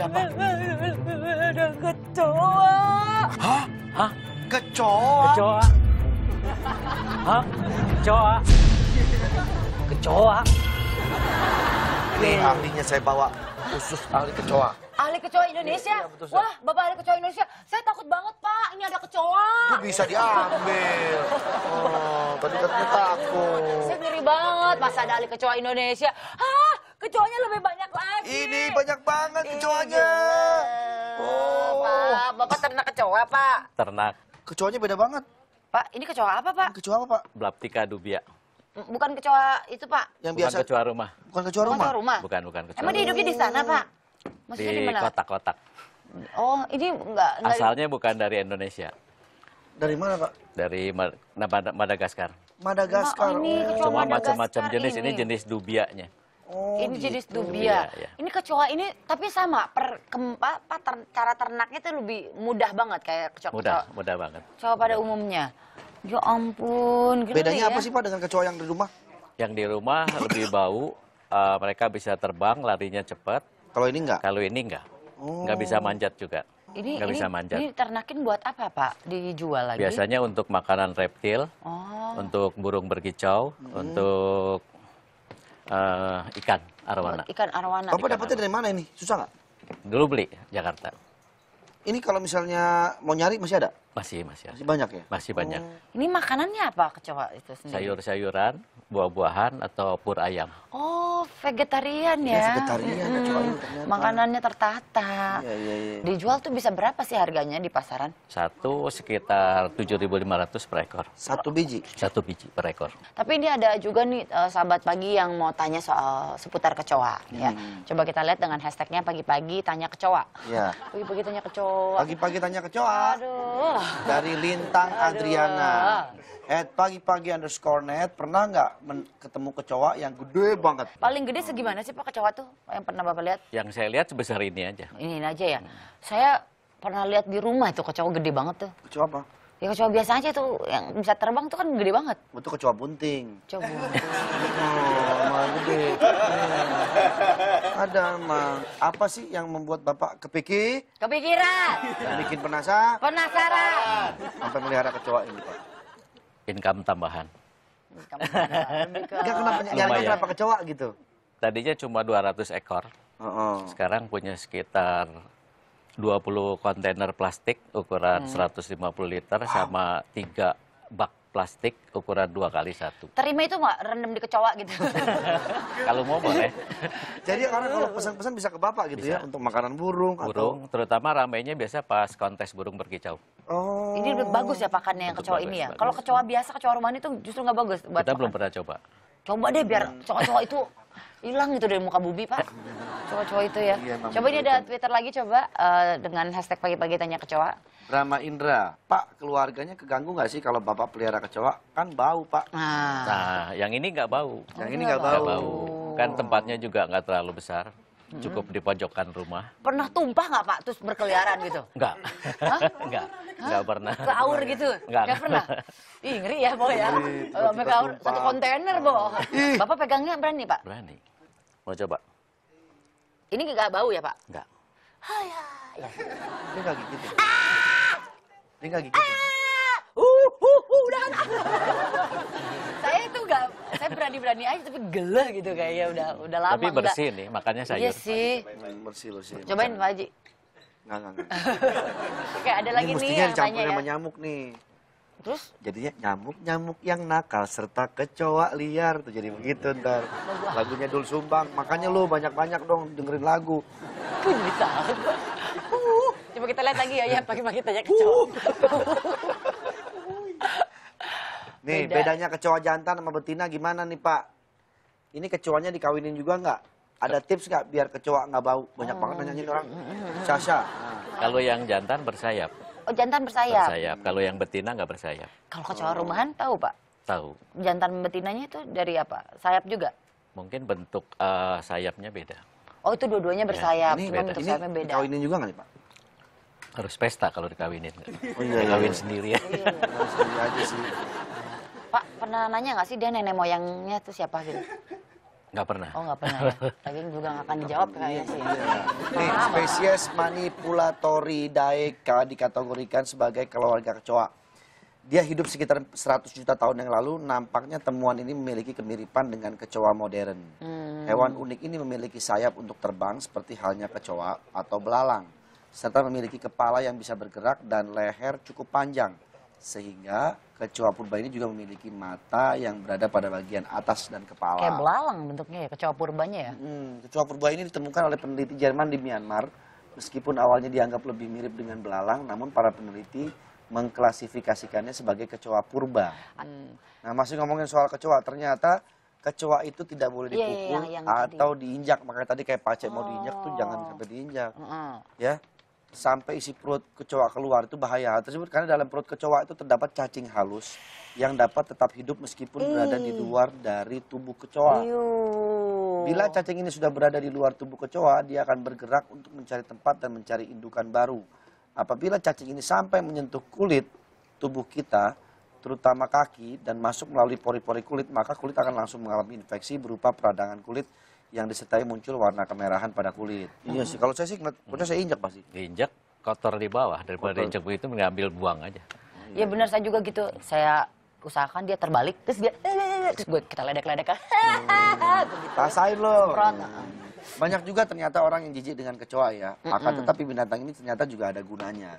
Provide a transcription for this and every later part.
ada apa? Ada kecoa. Hah? Hah? Kecoa? Kecoa. Hah? Kecoa. Kecoa. Ini ahlinya saya bawa khusus ahli kecoa. Ahli kecoa Indonesia? Iya, Wah, Bapak ahli kecoa Indonesia. Saya takut banget, Pak. Ini ada kecoa. Itu bisa diambil. Oh, tadi katanya takut. Saya ngeri banget. Masa ada ahli kecoa Indonesia? Hah, kecoanya lebih banyak ini banyak banget kecoanya. Iya. Oh. Pak, Bapak ternak kecoa, Pak. Ternak. Kecoanya beda banget. Pak, ini kecoa apa, Pak? Kecoa apa, Pak? Blaptika dubia. Bukan kecoa itu, Pak. Yang biasa. Bukan kecoa rumah. Bukan kecoa rumah. Bukan, rumah. bukan, bukan kecoa. Emang dia hidupnya di sana, Pak? Maksudnya di kotak-kotak. Oh, ini enggak, Asalnya bukan dari Indonesia. Dari mana, Pak? Dari nah, Madagaskar. Madagaskar. Nah, oh, ini Cuma macam-macam jenis ini. ini jenis dubianya. Oh, ini gitu. jenis dubia. Iya, ya, ya. Ini kecoa ini tapi sama per kempa apa, ter, cara ternaknya itu lebih mudah banget kayak kecoa. Mudah, kecoa, mudah banget. Kecoa pada mudah. umumnya. Ya ampun, gitu Bedanya ya. apa sih Pak dengan kecoa yang di rumah? Yang di rumah lebih bau, uh, mereka bisa terbang, larinya cepat. Kalau ini enggak? Kalau ini enggak. Oh. Enggak bisa manjat juga. Ini, ini, bisa manjat. Ini ternakin buat apa Pak? Dijual lagi? Biasanya untuk makanan reptil, oh. untuk burung berkicau, hmm. untuk uh, ikan arwana. Ikan arwana. Bapak dapatnya dari mana ini? Susah nggak? Dulu beli Jakarta. Ini kalau misalnya mau nyari masih ada? Masih, masih. Ada. Masih banyak ya? Masih banyak. Hmm. Ini makanannya apa kecoa itu sendiri? Sayur-sayuran, buah-buahan atau pur ayam. Oh, vegetarian ya. ya vegetarian -hmm. ya, Makanannya tertata. Ya, ya, ya. Dijual tuh bisa berapa sih harganya di pasaran? Satu sekitar 7.500 per ekor. Satu biji? Satu biji per ekor. Tapi ini ada juga nih uh, sahabat pagi yang mau tanya soal seputar kecoa. Ya. Hmm. Ya. Coba kita lihat dengan hashtagnya pagi-pagi tanya kecoa. Ya. Pagi-pagi tanya kecoa. Pagi-pagi tanya kecoa. Aduh. Dari Lintang Aduh. Adriana. At pagi-pagi underscore net, pernah nggak ketemu kecoa yang gede banget? Paling gede segimana sih Pak kecoa tuh yang pernah Bapak lihat? Yang saya lihat sebesar ini aja. Ini, aja ya. Hmm. Saya pernah lihat di rumah itu kecoa gede banget tuh. Kecoa apa? Ya kecoa biasa aja tuh yang bisa terbang tuh kan gede banget. Oh, itu kecoa bunting. Kecoa bunting. oh, gede. Eh, ada emang. Apa sih yang membuat Bapak kepikir? Kepikiran. Yang bikin penasaran? Penasaran. Sampai melihara kecoa ini, Pak. Income tambahan. Income tambahan. Enggak kenapa, kenapa kecoa gitu? tadinya cuma 200 ekor. Uh -uh. Sekarang punya sekitar 20 kontainer plastik ukuran hmm. 150 liter wow. sama 3 bak plastik ukuran dua kali satu. Terima itu nggak rendam di kecoa gitu? kalau mau boleh. Jadi orang kalau hmm. pesan-pesan bisa ke bapak gitu ya, bisa. ya untuk makanan burung. Burung, atau... terutama ramainya biasa pas kontes burung berkicau. Oh. Ini lebih bagus ya pakannya yang kecoa ini ya. Kalau kecoa biasa kecoa rumahan itu justru nggak bagus. Buat Kita belum pernah coba. Coba deh biar kecoa-kecoa itu hilang gitu dari muka Bubi pak cowok-cowok itu ya iya, coba ini ada twitter lagi coba uh, dengan hashtag pagi-pagi tanya kecoa Rama Indra Pak keluarganya keganggu nggak sih kalau bapak pelihara kecoa kan bau pak nah, nah yang ini nggak bau yang ini nggak bau. bau kan tempatnya juga nggak terlalu besar cukup di pojokan rumah. Pernah tumpah nggak Pak, terus berkeliaran gitu? Nggak, nggak, nggak pernah. Ke aur gitu? Nggak. pernah. Ih, ngeri ya, Bo ya. Kalau satu kontainer, Bo. Bapak pegangnya berani, Pak? Berani. Mau coba? Ini nggak bau ya, Pak? Nggak. Ini nggak gigit ah! Ini nggak gigit ah! Uh, uh, uh, udah. saya berani-berani aja tapi geleh gitu kayaknya udah udah lama. Tapi bersih enggak. nih, makanya saya. Iya sih. bersih loh sih. Cobain Pak Haji. Enggak, enggak, enggak. Oke, ada lagi nih yang tanya ya. nyamuk nih. Terus? Jadinya nyamuk-nyamuk yang nakal serta kecoa liar tuh jadi begitu ntar. Lagunya Dul Sumbang, makanya lu banyak-banyak dong dengerin lagu. Gue jadi Coba kita lihat lagi ya, ya pagi-pagi tanya uh. kecoa. Nih, Beda. bedanya kecoa jantan sama betina gimana nih, Pak? Ini kecoanya dikawinin juga nggak? Ada tips nggak biar kecoa nggak bau? Banyak banget oh. nanyain orang. Sasha. Kalau yang jantan bersayap. Oh, jantan bersayap. Bersayap. Kalau yang betina nggak bersayap. Kalau kecoa rumahan tahu, Pak? Tahu. Jantan betinanya itu dari apa? Sayap juga? Mungkin bentuk uh, sayapnya beda. Oh, itu dua-duanya ya, bersayap, ya, cuma bentuk sayapnya beda. Kawinin juga nggak nih, Pak? Harus pesta kalau dikawinin. Oh, iya, iya. iya. Kawin sendiri ya. iya, iya. sendiri aja sih. Pak pernah nanya nggak sih dia nenek moyangnya tuh siapa gitu? Nggak pernah. Oh nggak pernah. Lagi ya? juga nggak akan dijawab iya, kayaknya sih. Iya. Nih, spesies manipulatori daeka dikategorikan sebagai keluarga kecoa. Dia hidup sekitar 100 juta tahun yang lalu, nampaknya temuan ini memiliki kemiripan dengan kecoa modern. Hmm. Hewan unik ini memiliki sayap untuk terbang seperti halnya kecoa atau belalang, serta memiliki kepala yang bisa bergerak dan leher cukup panjang sehingga kecoa purba ini juga memiliki mata yang berada pada bagian atas dan kepala. Kayak belalang bentuknya ya kecoa purbanya ya. Hmm, kecoa purba ini ditemukan oleh peneliti Jerman di Myanmar. Meskipun awalnya dianggap lebih mirip dengan belalang, namun para peneliti mengklasifikasikannya sebagai kecoa purba. Hmm. Nah, masih ngomongin soal kecoa, ternyata kecoa itu tidak boleh iya, iya, dipukul yeah, yeah, yang atau tadi. diinjak. Makanya tadi kayak pacet oh. mau diinjak tuh oh. jangan sampai diinjak. Mm -hmm. Ya sampai isi perut kecoa keluar itu bahaya hal tersebut karena dalam perut kecoa itu terdapat cacing halus yang dapat tetap hidup meskipun berada di luar dari tubuh kecoa. Iyuh. Bila cacing ini sudah berada di luar tubuh kecoa, dia akan bergerak untuk mencari tempat dan mencari indukan baru. Apabila cacing ini sampai menyentuh kulit tubuh kita, terutama kaki dan masuk melalui pori-pori kulit, maka kulit akan langsung mengalami infeksi berupa peradangan kulit yang disertai muncul warna kemerahan pada kulit. Hmm. Iya sih, kalau saya sih -hmm. saya injak pasti. Injak kotor di bawah daripada kotor. injak begitu mengambil buang aja. Ya benar saya juga gitu. Saya usahakan dia terbalik terus dia terus gue kita ledek-ledekan. Hmm. loh. Banyak juga ternyata orang yang jijik dengan kecoa ya. Akan tetapi binatang ini ternyata juga ada gunanya.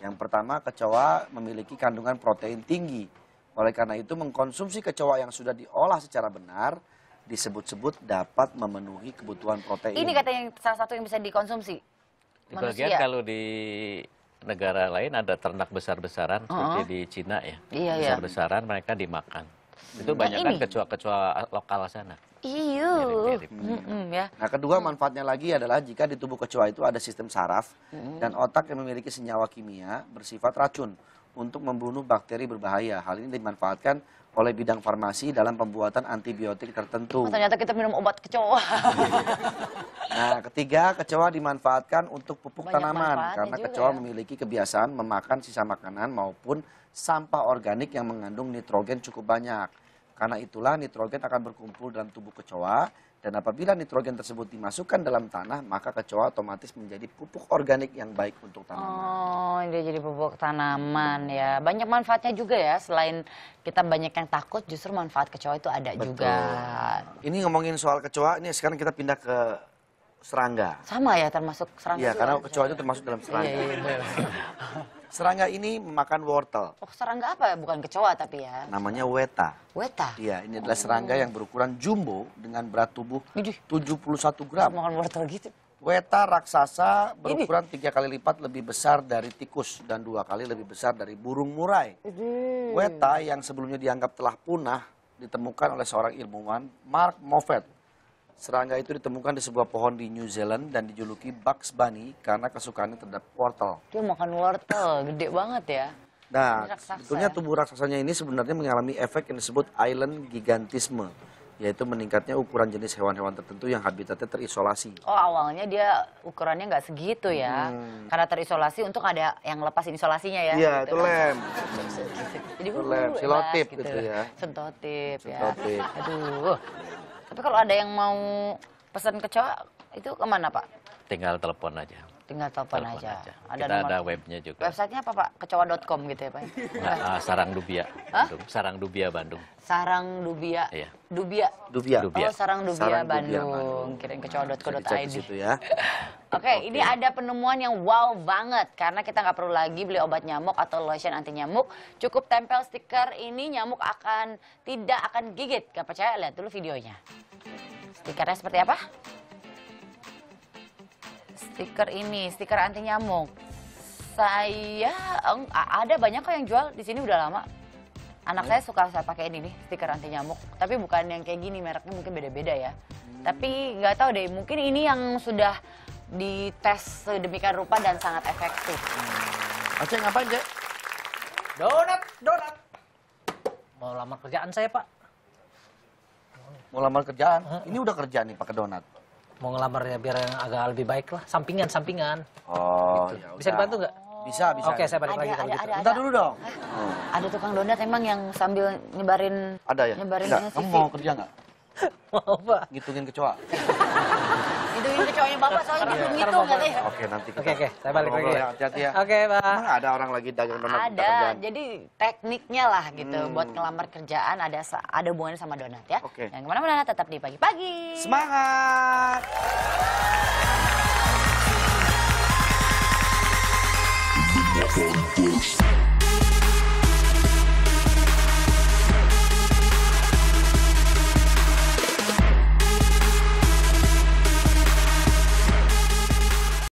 Yang pertama, kecoa memiliki kandungan protein tinggi. Oleh karena itu, mengkonsumsi kecoa yang sudah diolah secara benar disebut-sebut dapat memenuhi kebutuhan protein. Ini katanya salah satu yang bisa dikonsumsi. Di bagian kalau di negara lain ada ternak besar-besaran uh -huh. seperti di Cina ya. Iya, iya. besar-besaran iya. mereka dimakan. Nah, itu banyak kan kecoa-kecoa lokal sana. Iya. hmm, ya. Nah, kedua manfaatnya lagi adalah jika di tubuh kecoa itu ada sistem saraf hmm. dan otak yang memiliki senyawa kimia bersifat racun untuk membunuh bakteri berbahaya. Hal ini dimanfaatkan oleh bidang farmasi dalam pembuatan antibiotik tertentu. Oh, ternyata kita minum obat kecoa. nah, ketiga, kecoa dimanfaatkan untuk pupuk Banyak tanaman karena kecoa ya. memiliki kebiasaan memakan sisa makanan maupun sampah organik yang mengandung nitrogen cukup banyak. Karena itulah nitrogen akan berkumpul dalam tubuh kecoa dan apabila nitrogen tersebut dimasukkan dalam tanah, maka kecoa otomatis menjadi pupuk organik yang baik untuk tanaman. Oh, dia jadi pupuk tanaman ya. Banyak manfaatnya juga ya, selain kita banyak yang takut, justru manfaat kecoa itu ada Betul. juga. Ini ngomongin soal kecoa, ini sekarang kita pindah ke serangga. Sama ya, termasuk serangga. Iya, karena kecoa itu termasuk dalam iya, iya, serangga. Iya, iya, iya. Serangga ini memakan wortel. Oh, serangga apa? Bukan kecoa tapi ya. Namanya weta. Weta? Iya, ini adalah serangga yang berukuran jumbo dengan berat tubuh 71 gram. Makan wortel gitu. Weta raksasa berukuran tiga kali lipat lebih besar dari tikus dan dua kali lebih besar dari burung murai. Weta yang sebelumnya dianggap telah punah ditemukan oleh seorang ilmuwan Mark Moffat Serangga itu ditemukan di sebuah pohon di New Zealand dan dijuluki Bugs Bunny karena kesukaannya terhadap wortel. Dia makan wortel, gede banget ya. Nah, sebetulnya ya? tubuh raksasanya ini sebenarnya mengalami efek yang disebut island gigantisme yaitu meningkatnya ukuran jenis hewan-hewan tertentu yang habitatnya terisolasi. Oh awalnya dia ukurannya nggak segitu ya, hmm. karena terisolasi untuk ada yang lepas isolasinya ya. Iya gitu. itu kan. lem. Jadi itu lem, silotip gitu, gitu ya. ya. Sentotip, Sentotip. ya. Aduh. Tapi kalau ada yang mau pesan kecoa itu kemana Pak? Tinggal telepon aja. Tinggal telepon, aja. aja. Ada Kita ada webnya juga. Websitenya apa Pak? Kecoa.com gitu ya Pak? Nah, uh, ah, Sarang Dubia. Hah? Sarang Dubia Bandung. Sarang Dubia. Iya. Dubia. Dubia. Oh Sarang Dubia, Sarang Bandung. Dubia Bandung. Kirain kecoa.co.id. Nah, ya. Oke, okay, ini ada penemuan yang wow banget karena kita nggak perlu lagi beli obat nyamuk atau lotion anti nyamuk. Cukup tempel stiker ini nyamuk akan tidak akan gigit. Gak percaya lihat dulu videonya. Stikernya seperti apa? Stiker ini, stiker anti nyamuk. Saya ada banyak kok yang jual di sini udah lama. Anak saya suka saya pakai ini nih, stiker anti nyamuk. Tapi bukan yang kayak gini, mereknya mungkin beda-beda ya. Tapi nggak tahu deh, mungkin ini yang sudah dites sedemikian rupa dan sangat efektif. Hmm. Aceh ngapain, Cek? Donat, donat. Mau lamar kerjaan saya, Pak. Mau lamar kerjaan? Uh Ini udah kerjaan nih pakai donat. Mau ngelamar ya biar yang agak lebih baik lah, sampingan, sampingan. Oh, gitu. ya Bisa dibantu nggak? Bisa, bisa. Oke, saya balik ada, lagi kalau ada, gitu. ada. dulu dong. Hmm. Ada tukang donat emang yang sambil nyebarin Ada ya? Nyebarin Kamu mau kerja nggak? mau, Pak. Ngitungin kecoa. Ituin ke cowoknya bapak soalnya dia belum ngitung katanya. Oke nanti kita. Oke oke saya balik lagi. Ya. Ya. Hati-hati ya. Oke pak. Emang ada orang lagi dagang donat. Ada. Jadi tekniknya lah gitu hmm. buat ngelamar kerjaan ada ada hubungannya sama donat ya. Oke. Yang kemana-mana tetap di pagi-pagi. Semangat. Thank